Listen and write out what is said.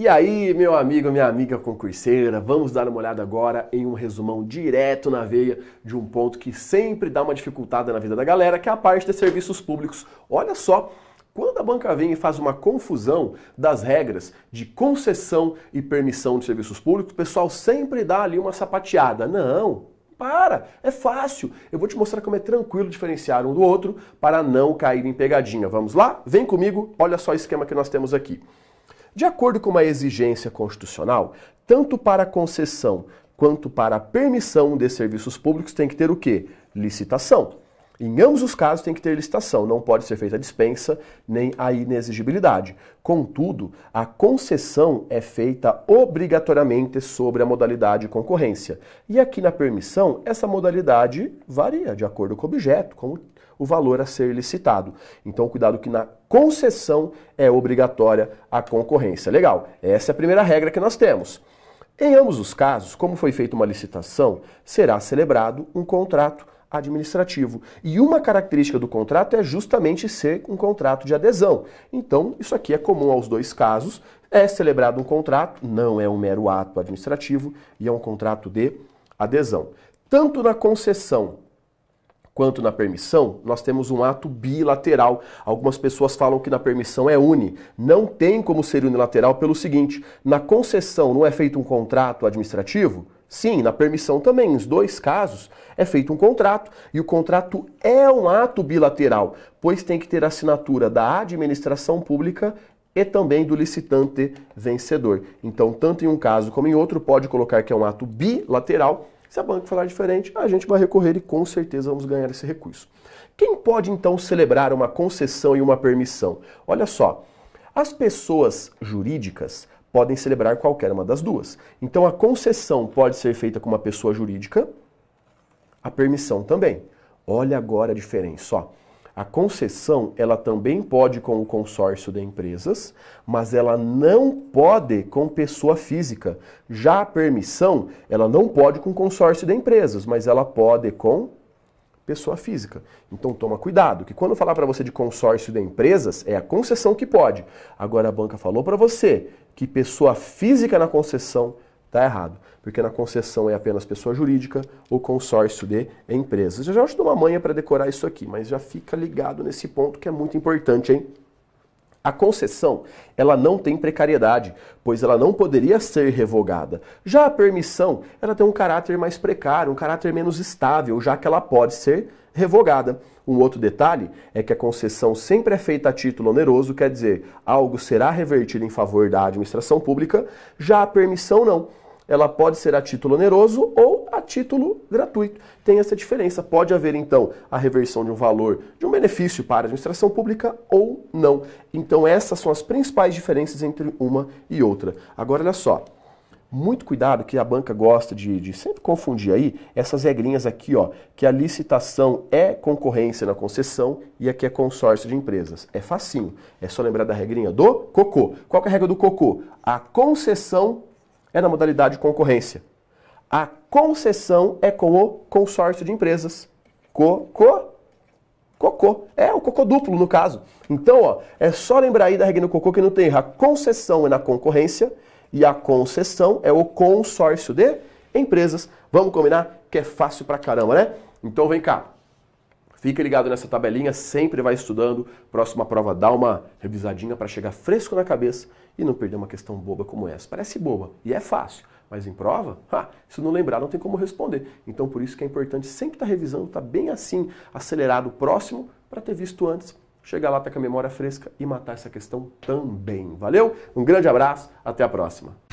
E aí, meu amigo, minha amiga concurseira, vamos dar uma olhada agora em um resumão direto na veia de um ponto que sempre dá uma dificultada na vida da galera, que é a parte de serviços públicos. Olha só quando a banca vem e faz uma confusão das regras de concessão e permissão de serviços públicos, o pessoal sempre dá ali uma sapateada. Não, para, é fácil. Eu vou te mostrar como é tranquilo diferenciar um do outro para não cair em pegadinha. Vamos lá? Vem comigo, olha só o esquema que nós temos aqui. De acordo com uma exigência constitucional, tanto para a concessão quanto para a permissão de serviços públicos tem que ter o quê? Licitação. Em ambos os casos tem que ter licitação, não pode ser feita a dispensa nem a inexigibilidade. Contudo, a concessão é feita obrigatoriamente sobre a modalidade concorrência. E aqui na permissão, essa modalidade varia de acordo com o objeto, com o valor a ser licitado. Então, cuidado que na concessão é obrigatória a concorrência. Legal, essa é a primeira regra que nós temos. Em ambos os casos, como foi feita uma licitação, será celebrado um contrato administrativo. E uma característica do contrato é justamente ser um contrato de adesão. Então, isso aqui é comum aos dois casos. É celebrado um contrato, não é um mero ato administrativo e é um contrato de adesão. Tanto na concessão quanto na permissão, nós temos um ato bilateral. Algumas pessoas falam que na permissão é uni. Não tem como ser unilateral pelo seguinte: na concessão não é feito um contrato administrativo, Sim, na permissão também. Em dois casos é feito um contrato e o contrato é um ato bilateral, pois tem que ter assinatura da administração pública e também do licitante vencedor. Então, tanto em um caso como em outro, pode colocar que é um ato bilateral. Se a banca falar diferente, a gente vai recorrer e com certeza vamos ganhar esse recurso. Quem pode então celebrar uma concessão e uma permissão? Olha só, as pessoas jurídicas podem celebrar qualquer uma das duas. Então a concessão pode ser feita com uma pessoa jurídica, a permissão também. Olha agora a diferença, ó. A concessão, ela também pode com o consórcio de empresas, mas ela não pode com pessoa física. Já a permissão, ela não pode com consórcio de empresas, mas ela pode com pessoa física. Então toma cuidado, que quando falar para você de consórcio de empresas, é a concessão que pode. Agora a banca falou para você que pessoa física na concessão está errado, porque na concessão é apenas pessoa jurídica ou consórcio de empresas. Eu já te dou uma manha para decorar isso aqui, mas já fica ligado nesse ponto que é muito importante, hein? A concessão, ela não tem precariedade, pois ela não poderia ser revogada. Já a permissão, ela tem um caráter mais precário, um caráter menos estável, já que ela pode ser revogada. Um outro detalhe é que a concessão sempre é feita a título oneroso, quer dizer, algo será revertido em favor da administração pública, já a permissão não ela pode ser a título oneroso ou a título gratuito. Tem essa diferença. Pode haver, então, a reversão de um valor, de um benefício para a administração pública ou não. Então, essas são as principais diferenças entre uma e outra. Agora, olha só. Muito cuidado que a banca gosta de, de sempre confundir aí essas regrinhas aqui, ó, que a licitação é concorrência na concessão e aqui é consórcio de empresas. É facinho, é só lembrar da regrinha do cocô. Qual é a regra do cocô? A concessão é na modalidade concorrência. A concessão é com o consórcio de empresas. Cocô, cocô. É o cocô duplo, no caso. Então, ó, é só lembrar aí da regra do cocô que não tem erro. A concessão é na concorrência e a concessão é o consórcio de empresas. Vamos combinar que é fácil pra caramba, né? Então vem cá. Fique ligado nessa tabelinha, sempre vai estudando. Próxima prova, dá uma revisadinha para chegar fresco na cabeça e não perder uma questão boba como essa. Parece boba e é fácil, mas em prova, ha, se não lembrar, não tem como responder. Então, por isso que é importante sempre estar tá revisando, estar tá bem assim, acelerado, próximo, para ter visto antes, chegar lá, estar tá com a memória fresca e matar essa questão também. Valeu? Um grande abraço, até a próxima.